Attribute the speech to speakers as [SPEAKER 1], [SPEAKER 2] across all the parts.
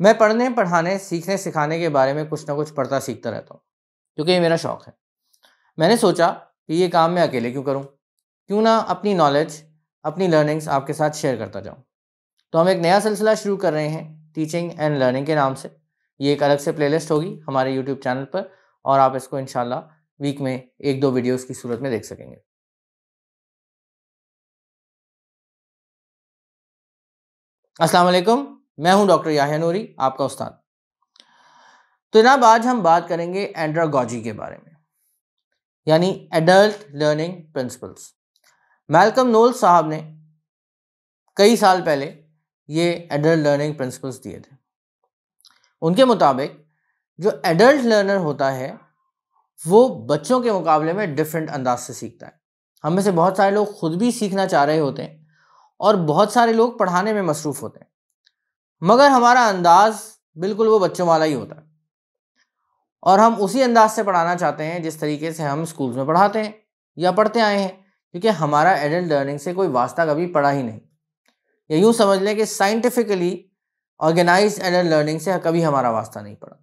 [SPEAKER 1] मैं पढ़ने पढ़ाने सीखने सिखाने के बारे में कुछ ना कुछ पढ़ता सीखता रहता हूँ क्योंकि ये मेरा शौक़ है मैंने सोचा कि ये काम मैं अकेले क्यों करूँ क्यों ना अपनी नॉलेज अपनी लर्निंग्स आपके साथ शेयर करता जाऊँ तो हम एक नया सिलसिला शुरू कर रहे हैं टीचिंग एंड लर्निंग के नाम से ये एक अलग से प्लेलिस्ट होगी हमारे यूट्यूब चैनल पर और आप इसको इनशाला वीक में एक दो वीडियोज़ की सूरत में देख सकेंगे असलकुम मैं हूं डॉक्टर याहिया नूरी आपका उस्ताद तो जनाब आज हम बात करेंगे एंड्रागॉजी के बारे में यानी adult learning principles Malcolm Knowles साहब ने कई साल पहले ये एडल्ट लर्निंग प्रिंसिपल्स दिए थे उनके मुताबिक जो एडल्ट लर्नर होता है वो बच्चों के मुकाबले में डिफरेंट अंदाज से सीखता है हम में से बहुत सारे लोग खुद भी सीखना चाह रहे होते हैं और बहुत सारे लोग पढ़ाने में मसरूफ़ होते हैं मगर हमारा अंदाज बिल्कुल वो बच्चों वाला ही होता है और हम उसी अंदाज से पढ़ाना चाहते हैं जिस तरीके से हम स्कूल्स में पढ़ाते हैं या पढ़ते आए हैं क्योंकि हमारा एडल्ट लर्निंग से कोई वास्ता कभी पढ़ा ही नहीं या यूँ समझ लें कि साइंटिफिकली ऑर्गेनाइज एडल्ट लर्निंग से कभी हमारा वास्ता नहीं पड़ा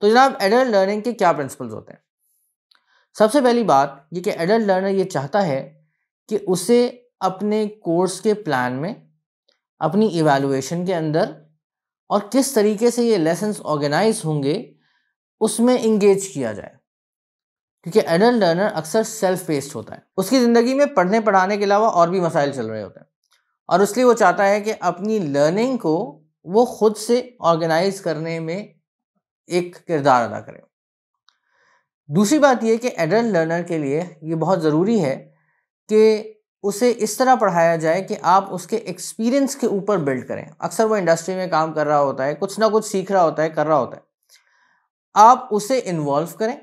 [SPEAKER 1] तो जनाब एडल्ट लर्निंग के क्या प्रिंसिपल्स होते हैं सबसे पहली बात ये कि एडल्ट लर्नर ये चाहता है कि उसे अपने कोर्स के प्लान में अपनी इवेलुएशन के अंदर और किस तरीके से ये लेसन्स ऑर्गेनाइज होंगे उसमें इंगेज किया जाए क्योंकि एडल्ट लर्नर अक्सर सेल्फ बेस्ड होता है उसकी ज़िंदगी में पढ़ने पढ़ाने के अलावा और भी मसाइल चल रहे होते हैं और इसलिए वो चाहता है कि अपनी लर्निंग को वो खुद से ऑर्गेनाइज करने में एक किरदार अदा करें दूसरी बात यह कि एडल्ट लर्नर के लिए ये बहुत ज़रूरी है कि उसे इस तरह पढ़ाया जाए कि आप उसके एक्सपीरियंस के ऊपर बिल्ड करें अक्सर वो इंडस्ट्री में काम कर रहा होता है कुछ ना कुछ सीख रहा होता है कर रहा होता है आप उसे इन्वॉल्व करें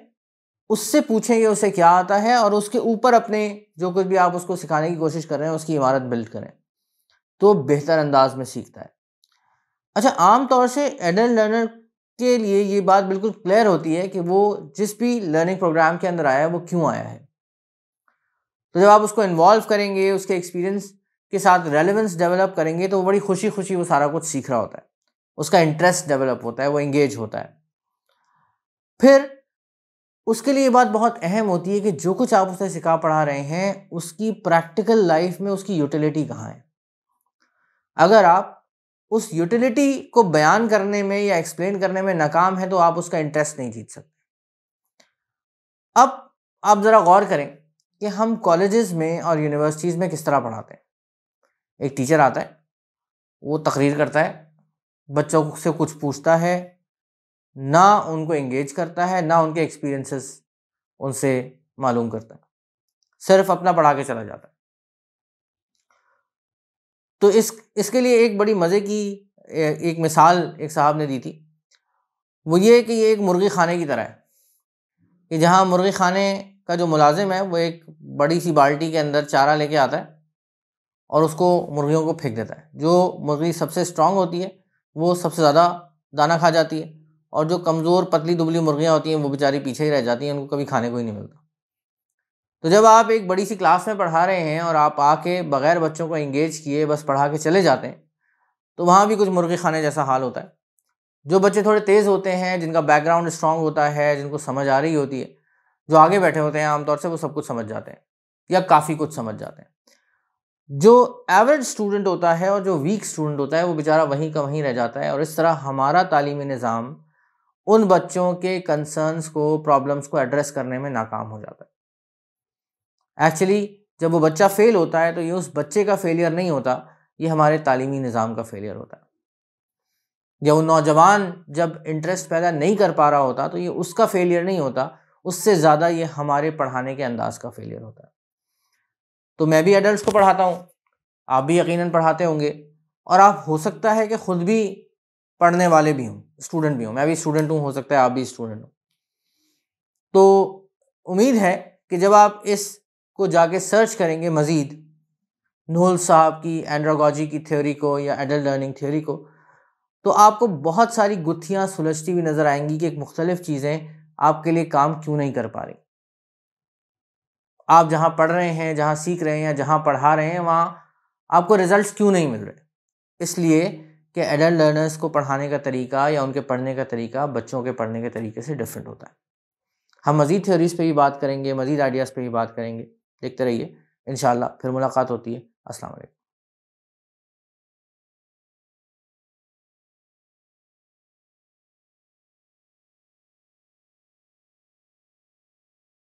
[SPEAKER 1] उससे पूछें कि उसे क्या आता है और उसके ऊपर अपने जो कुछ भी आप उसको सिखाने की कोशिश कर रहे हैं उसकी इमारत बिल्ड करें तो बेहतर अंदाज में सीखता है अच्छा आमतौर से एडल्ट लर्नर के लिए ये बात बिल्कुल क्लियर होती है कि वो जिस भी लर्निंग प्रोग्राम के अंदर आया है वो क्यों आया है तो जब आप उसको इन्वॉल्व करेंगे उसके एक्सपीरियंस के साथ रेलिवेंस डेवलप करेंगे तो वो बड़ी खुशी खुशी वो सारा कुछ सीख रहा होता है उसका इंटरेस्ट डेवलप होता है वो एंगेज होता है फिर उसके लिए बात बहुत अहम होती है कि जो कुछ आप उसे सिखा पढ़ा रहे हैं उसकी प्रैक्टिकल लाइफ में उसकी यूटिलिटी कहाँ है अगर आप उस यूटिलिटी को बयान करने में या एक्सप्लेन करने में नाकाम है तो आप उसका इंटरेस्ट नहीं जीत सकते अब आप ज़रा गौर करें कि हम कॉलेजेस में और यूनिवर्सिटीज़ में किस तरह पढ़ाते हैं एक टीचर आता है वो तकरीर करता है बच्चों से कुछ पूछता है ना उनको इंगेज करता है ना उनके एक्सपीरियंसेस उनसे मालूम करता है सिर्फ अपना पढ़ा के चला जाता है तो इस इसके लिए एक बड़ी मज़े की एक मिसाल एक साहब ने दी थी वो ये कि ये एक मुर्गी खाने की तरह है कि जहाँ मुर्गी खाने का जो मुलाजिम है वो एक बड़ी सी बाल्टी के अंदर चारा लेके आता है और उसको मुर्गियों को फेंक देता है जो मुर्गी सबसे स्ट्रांग होती है वो सबसे ज़्यादा दाना खा जाती है और जो कमज़ोर पतली दुबली मुर्गियाँ होती हैं वो बेचारी पीछे ही रह जाती हैं उनको कभी खाने को ही नहीं मिलता तो जब आप एक बड़ी सी क्लास में पढ़ा रहे हैं और आप आके बग़ैर बच्चों को इंगेज किए बस पढ़ा के चले जाते हैं तो वहाँ भी कुछ मुर्गी खाने जैसा हाल होता है जो बच्चे थोड़े तेज़ होते हैं जिनका बैकग्राउंड स्ट्रांग होता है जिनको समझ आ रही होती है जो आगे बैठे होते हैं आमतौर से वो सब कुछ समझ जाते हैं या काफ़ी कुछ समझ जाते हैं जो एवरेज स्टूडेंट होता है और जो वीक स्टूडेंट होता है वो बेचारा वहीं का वहीं रह जाता है और इस तरह हमारा तालीमी निज़ाम उन बच्चों के कंसर्न्स को प्रॉब्लम्स को एड्रेस करने में नाकाम हो जाता है एक्चुअली जब वो बच्चा फेल होता है तो ये उस बच्चे का फेलियर नहीं होता ये हमारे तालीमी निज़ाम का फेलियर होता है या वो नौजवान जब इंटरेस्ट पैदा नहीं कर पा रहा होता तो ये उसका फेलियर नहीं होता उससे ज़्यादा ये हमारे पढ़ाने के अंदाज का फेलियर होता है तो मैं भी एडल्ट को पढ़ाता हूँ आप भी यकीनन पढ़ाते होंगे और आप हो सकता है कि ख़ुद भी पढ़ने वाले भी हों स्टूडेंट भी हों मैं भी स्टूडेंट हूँ हो सकता है आप भी स्टूडेंट हो तो उम्मीद है कि जब आप इस को जाके सर्च करेंगे मज़ीद नोल साहब की एंड्रोगॉजी की थ्योरी को या एडल्ट लर्निंग थ्योरी को तो आपको बहुत सारी गुत्थियाँ सुलझती हुई नज़र आएंगी कि एक मुख्तलिफ़ चीज़ें आपके लिए काम क्यों नहीं कर पा रही आप जहां पढ़ रहे हैं जहां सीख रहे हैं या जहां पढ़ा रहे हैं वहां आपको रिजल्ट्स क्यों नहीं मिल रहे इसलिए कि एडल्ट लर्नर्स को पढ़ाने का तरीका या उनके पढ़ने का तरीका बच्चों के पढ़ने के तरीके से डिफरेंट होता है हम मज़ीद थ्योरीज़ पे भी बात करेंगे मज़ीद आइडियाज़ पे भी बात करेंगे देखते रहिए इन फिर मुलाकात होती है असल